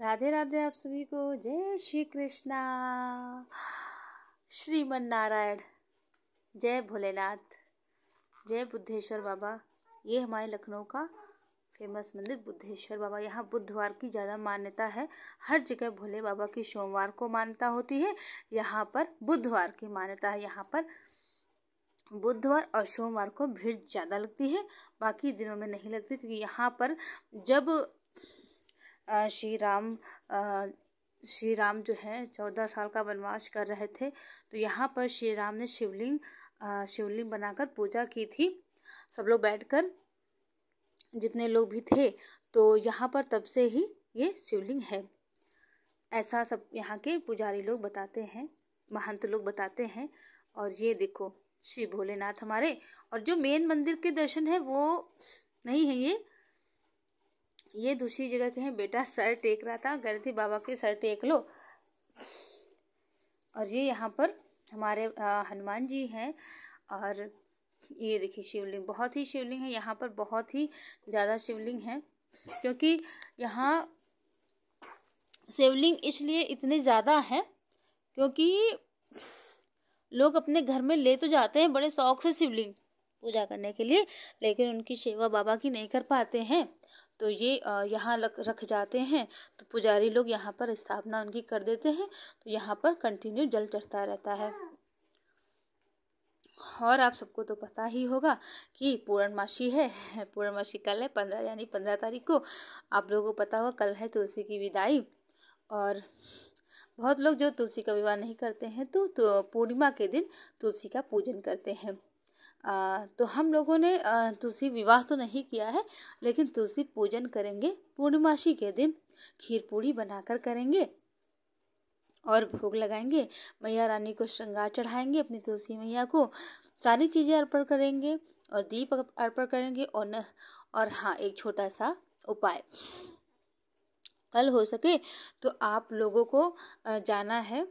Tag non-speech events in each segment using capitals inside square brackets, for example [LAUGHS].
राधे राधे आप सभी को जय श्री कृष्णा श्रीमन नारायण जय भोलेनाथ जय बुद्धेश्वर बाबा ये हमारे लखनऊ का फेमस मंदिर बुद्धेश्वर बाबा यहाँ बुधवार की ज़्यादा मान्यता है हर जगह भोले बाबा की सोमवार को मान्यता होती है यहाँ पर बुधवार की मान्यता है यहाँ पर बुधवार और सोमवार को भीड़ ज़्यादा लगती है बाकी दिनों में नहीं लगती क्योंकि यहाँ पर जब श्री राम श्री राम जो है चौदह साल का वनवास कर रहे थे तो यहाँ पर श्री राम ने शिवलिंग शिवलिंग बनाकर पूजा की थी सब लोग बैठकर जितने लोग भी थे तो यहाँ पर तब से ही ये शिवलिंग है ऐसा सब यहाँ के पुजारी लोग बताते हैं महंत लोग बताते हैं और ये देखो श्री भोलेनाथ हमारे और जो मेन मंदिर के दर्शन है वो नहीं है ये ये दूसरी जगह कहें बेटा सर टेक रहा था गलती बाबा के सर टेक लो और ये यहाँ पर हमारे हनुमान जी हैं और ये देखिए शिवलिंग बहुत ही शिवलिंग है यहाँ पर बहुत ही ज़्यादा शिवलिंग है क्योंकि यहाँ शिवलिंग इसलिए इतने ज़्यादा हैं क्योंकि लोग अपने घर में ले तो जाते हैं बड़े शौक से शिवलिंग पूजा करने के लिए लेकिन उनकी सेवा बाबा की नहीं कर पाते हैं तो ये यहाँ रख जाते हैं तो पुजारी लोग यहाँ पर स्थापना उनकी कर देते हैं तो यहाँ पर कंटिन्यू जल चढ़ता रहता है और आप सबको तो पता ही होगा कि पूर्णमासी है [LAUGHS] पूर्णमासी कल है पंद्रह यानी पंद्रह तारीख को आप लोगों को पता होगा कल है तुलसी की विदाई और बहुत लोग जो तुलसी का विवाह नहीं करते हैं तो, तो पूर्णिमा के दिन तुलसी का पूजन करते हैं आ, तो हम लोगों ने तुलसी विवाह तो नहीं किया है लेकिन तुलसी पूजन करेंगे पूर्णिमासी के दिन खीर पूड़ी बनाकर करेंगे और भोग लगाएंगे मैया रानी को श्रृंगार चढ़ाएंगे अपनी तुलसी मैया को सारी चीज़ें अर्पण करेंगे और दीप अर्पण करेंगे और न और हाँ एक छोटा सा उपाय कल हो सके तो आप लोगों को जाना है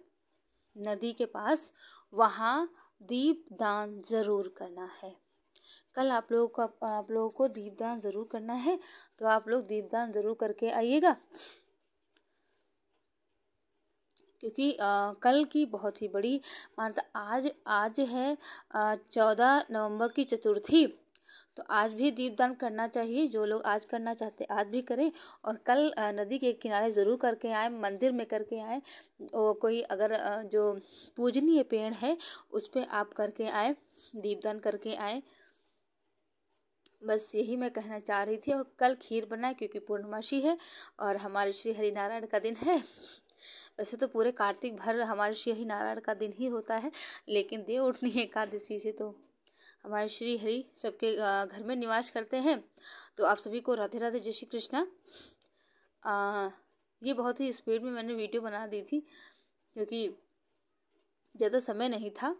नदी के पास वहाँ दीप दान जरूर करना है कल आप लोगों को आप लोगों को दीप दान जरूर करना है तो आप लोग दीप दान जरूर करके आइएगा क्योंकि आ, कल की बहुत ही बड़ी मान्यता आज आज है चौदह नवंबर की चतुर्थी तो आज भी दीपदान करना चाहिए जो लोग आज करना चाहते आज भी करें और कल नदी के किनारे ज़रूर करके आए मंदिर में करके आए और कोई अगर जो पूजनीय पेड़ है उस पर आप करके आए दीपदान करके आए बस यही मैं कहना चाह रही थी और कल खीर बनाए क्योंकि पूर्णमासी है और हमारे श्री हरिनारायण का दिन है वैसे तो पूरे कार्तिक भर हमारे श्री हरिनारायण का दिन ही होता है लेकिन देव उठनी एकादशी से तो हमारे श्री हरि सबके घर में निवास करते हैं तो आप सभी को राधे राधे जय श्री कृष्णा ये बहुत ही स्पीड में मैंने वीडियो बना दी थी क्योंकि ज़्यादा समय नहीं था